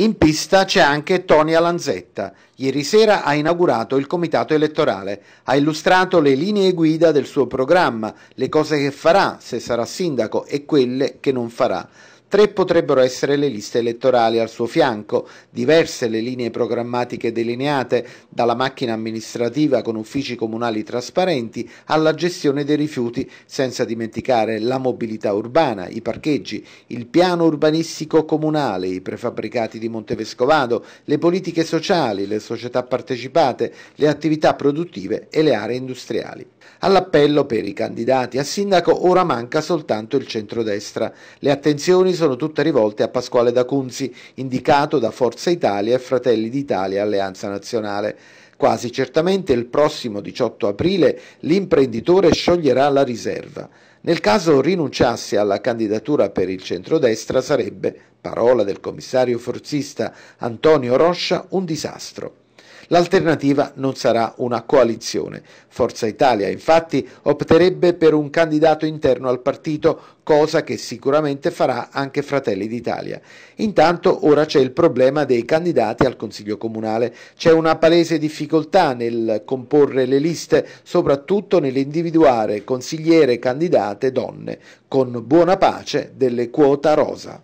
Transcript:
In pista c'è anche Tony Alanzetta. Ieri sera ha inaugurato il comitato elettorale, ha illustrato le linee guida del suo programma, le cose che farà se sarà sindaco e quelle che non farà. Tre potrebbero essere le liste elettorali al suo fianco, diverse le linee programmatiche delineate, dalla macchina amministrativa con uffici comunali trasparenti alla gestione dei rifiuti, senza dimenticare la mobilità urbana, i parcheggi, il piano urbanistico comunale, i prefabbricati di Montevescovado, le politiche sociali, le società partecipate, le attività produttive e le aree industriali. All'appello per i candidati a sindaco ora manca soltanto il centrodestra. Le attenzioni sono tutte rivolte a Pasquale D'Acunzi, indicato da Forza Italia e Fratelli d'Italia Alleanza Nazionale. Quasi certamente il prossimo 18 aprile l'imprenditore scioglierà la riserva. Nel caso rinunciasse alla candidatura per il centrodestra sarebbe, parola del commissario forzista Antonio Roscia, un disastro. L'alternativa non sarà una coalizione. Forza Italia infatti opterebbe per un candidato interno al partito, cosa che sicuramente farà anche Fratelli d'Italia. Intanto ora c'è il problema dei candidati al Consiglio Comunale. C'è una palese difficoltà nel comporre le liste, soprattutto nell'individuare consigliere candidate donne, con buona pace delle quota rosa.